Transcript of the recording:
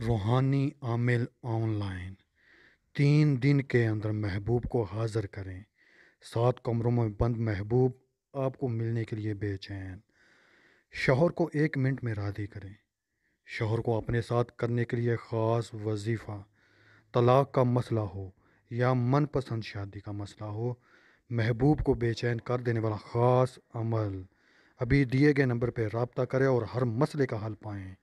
रूहानी आमिल ऑनलाइन तीन दिन के अंदर महबूब को हाजिर करें सात कमरों में बंद महबूब आपको मिलने के लिए बेचैन शोहर को एक मिनट में राजी करें शोहर को अपने साथ करने के लिए ख़ास वजीफ़ा तलाक का मसला हो या मनपसंद शादी का मसला हो महबूब को बेचैन कर देने वाला ख़ास अमल अभी दिए गए नंबर पर रबता करें और हर मसले का हल पाएँ